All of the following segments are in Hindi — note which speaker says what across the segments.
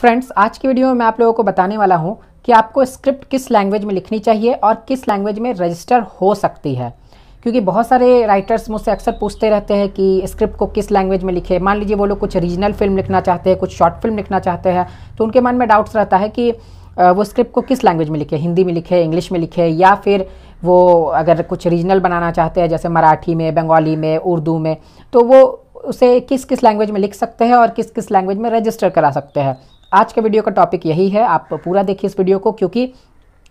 Speaker 1: फ्रेंड्स आज की वीडियो में मैं आप लोगों को बताने वाला हूँ कि आपको स्क्रिप्ट किस लैंग्वेज में लिखनी चाहिए और किस लैंग्वेज में रजिस्टर हो सकती है क्योंकि बहुत सारे राइटर्स मुझसे अक्सर पूछते रहते हैं कि स्क्रिप्ट को किस लैंग्वेज में लिखे मान लीजिए वो लोग कुछ रीजनल फिल्म लिखना चाहते हैं कुछ शॉर्ट फिल्म लिखना चाहते हैं तो उनके मन में डाउट्स रहता है कि वो स्क्रिप्ट को किस लैंग्वेज में लिखे हिंदी में लिखे इंग्लिश में लिखे या फिर वो अगर कुछ रीजनल बनाना चाहते हैं जैसे मराठी में बंगाली में उर्दू में तो वो उसे किस किस लैंग्वेज में लिख सकते हैं और किस किस लैंग्वेज में रजिस्टर करा सकते हैं आज के वीडियो का टॉपिक यही है आप पूरा देखिए इस वीडियो को क्योंकि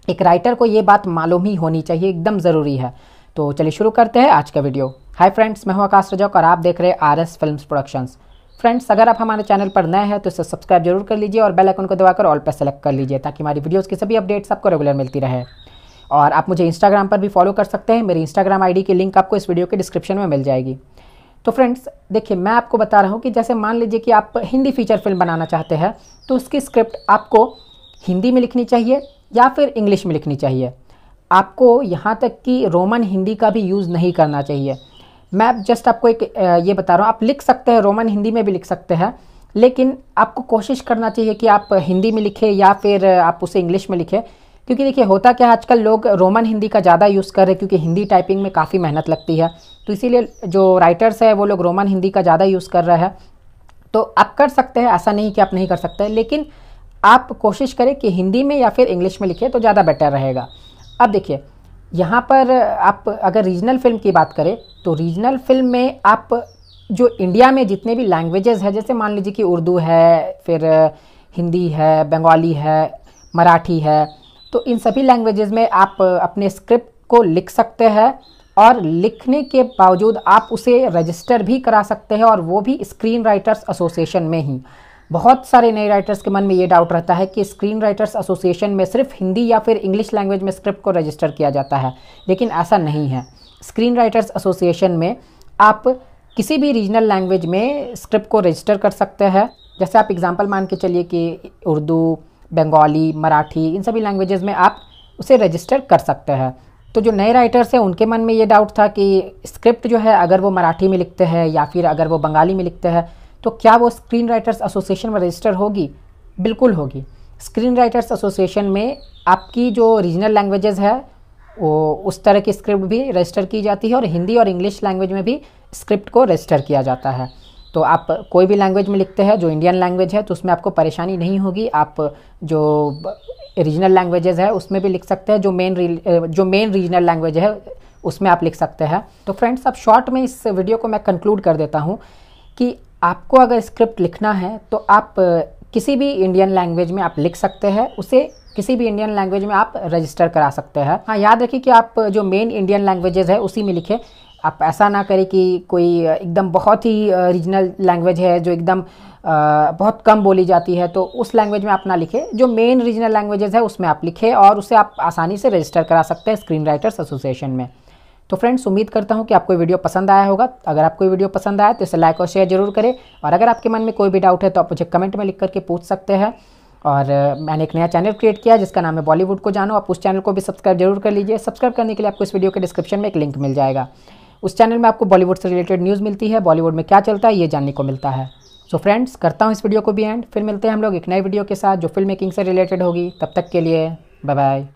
Speaker 1: एक राइटर को ये बात मालूम ही होनी चाहिए एकदम ज़रूरी है तो चलिए शुरू करते हैं आज का वीडियो हाय फ्रेंड्स मैं हूं आकाश रजौक और आप देख रहे हैं R S film productions friends अगर आप हमारे चैनल पर नए हैं तो इसे सब्सक्राइब जरूर कर लीजिए और बेल आइकन को दबाकर ऑल पर सेलेक्ट कर लीजिए ताकि हमारी वीडियोज़ की सभी अपडेट्स आपको रेगुलर मिलती रहे और आप मुझे इंस्टाग्राम पर भी फॉलो कर सकते हैं मेरी इंस्टाग्राम आई की लिंक आपको इस वीडियो के डिस्क्रिप्शन में मिल जाएगी तो फ्रेंड्स देखिए मैं आपको बता रहा हूँ कि जैसे मान लीजिए कि आप हिंदी फीचर फिल्म बनाना चाहते हैं तो उसकी स्क्रिप्ट आपको हिंदी में लिखनी चाहिए या फिर इंग्लिश में लिखनी चाहिए आपको यहाँ तक कि रोमन हिंदी का भी यूज़ नहीं करना चाहिए मैं जस्ट आपको एक ये बता रहा हूँ आप लिख सकते हैं रोमन हिंदी में भी लिख सकते हैं लेकिन आपको कोशिश करना चाहिए कि आप हिंदी में लिखें या फिर आप उसे इंग्लिश में लिखें क्योंकि देखिए होता क्या आजकल लोग रोमन हिंदी का ज़्यादा यूज़ कर रहे हैं क्योंकि हिंदी टाइपिंग में काफ़ी मेहनत लगती है तो इसीलिए जो राइटर्स है वो लोग रोमन हिंदी का ज़्यादा यूज़ कर रहे हैं तो आप कर सकते हैं ऐसा नहीं कि आप नहीं कर सकते लेकिन आप कोशिश करें कि हिंदी में या फिर इंग्लिश में लिखें तो ज़्यादा बेटर रहेगा अब देखिए यहाँ पर आप अगर रीजनल फिल्म की बात करें तो रीजनल फिल्म में आप जो इंडिया में जितने भी लैंग्वेजेस हैं जैसे मान लीजिए कि उर्दू है फिर हिंदी है बंगाली है मराठी है तो इन सभी लैंग्वेजेस में आप अपने स्क्रिप्ट को लिख सकते हैं और लिखने के बावजूद आप उसे रजिस्टर भी करा सकते हैं और वो भी स्क्रीन राइटर्स एसोसिएशन में ही बहुत सारे नए राइटर्स के मन में ये डाउट रहता है कि स्क्रीन राइटर्स एसोसिएशन में सिर्फ हिंदी या फिर इंग्लिश लैंग्वेज में स्क्रिप्ट को रजिस्टर किया जाता है लेकिन ऐसा नहीं है स्क्रीन राइटर्स एसोसिएशन में आप किसी भी रीजनल लैंग्वेज में स्क्रिप्ट को रजिस्टर कर सकते हैं जैसे आप एग्ज़ाम्पल मान के चलिए कि उर्दू बंगाली मराठी इन सभी लैंग्वेजेस में आप उसे रजिस्टर कर सकते हैं तो जो नए राइटर्स हैं उनके मन में ये डाउट था कि स्क्रिप्ट जो है अगर वो मराठी में लिखते हैं या फिर अगर वो बंगाली में लिखते हैं तो क्या वो स्क्रीन राइटर्स एसोसिएशन में रजिस्टर होगी बिल्कुल होगी स्क्रीन राइटर्स एसोसिएशन में आपकी जो रीजनल लैंग्वेजेस है वो उस तरह की स्क्रिप्ट भी रजिस्टर की जाती है और हिंदी और इंग्लिश लैंग्वेज में भी स्क्रिप्ट को रजिस्टर किया जाता है तो आप कोई भी लैंग्वेज में लिखते हैं जो इंडियन लैंग्वेज है तो उसमें आपको परेशानी नहीं होगी आप जो रीजनल लैंग्वेज है उसमें भी लिख सकते हैं जो मेन जो मेन रीजनल लैंग्वेज है उसमें आप लिख सकते हैं तो फ्रेंड्स अब शॉर्ट में इस वीडियो को मैं कंक्लूड कर देता हूँ कि आपको अगर स्क्रिप्ट लिखना है तो आप किसी भी इंडियन लैंग्वेज में आप लिख सकते हैं उसे किसी भी इंडियन लैंग्वेज में आप रजिस्टर करा सकते हैं हाँ याद रखिए कि आप जो मेन इंडियन लैंग्वेजेज़ है उसी में लिखें आप ऐसा ना करें कि कोई एकदम बहुत ही रीजनल लैंग्वेज है जो एकदम बहुत कम बोली जाती है तो उस लैंग्वेज में आप ना लिखें जो मेन रीजनल लैंग्वेजेस है उसमें आप लिखें और उसे आप आसानी से रजिस्टर करा सकते हैं स्क्रीन राइटर्स एसोसिएशन में तो फ्रेंड्स उम्मीद करता हूँ कि आपको वीडियो पसंद आया होगा अगर आपको वीडियो पसंद आया तो इसे लाइक और शेयर जरूर करें और अगर आपके मन में कोई भी डाउट है तो आप मुझे कमेंट में लिख करके पूछ सकते हैं और मैंने एक नया चैनल क्रिएट किया जिसका नाम है बॉलीवुड को जानो आप उस चैनल को भी सब्सक्राइब जरूर कर लीजिए सब्सक्राइब करने के लिए आपको इस वीडियो के डिस्क्रिप्शन में एक लिंक मिल जाएगा उस चैनल में आपको बॉलीवुड से रिलेटेड न्यूज़ मिलती है बॉलीवुड में क्या चलता है ये जानने को मिलता है सो so फ्रेंड्स करता हूँ इस वीडियो को भी एंड फिर मिलते हैं हम लोग एक नए वीडियो के साथ जो फिल्म मेकिंग से रिलेटेड होगी तब तक के लिए बाय बाय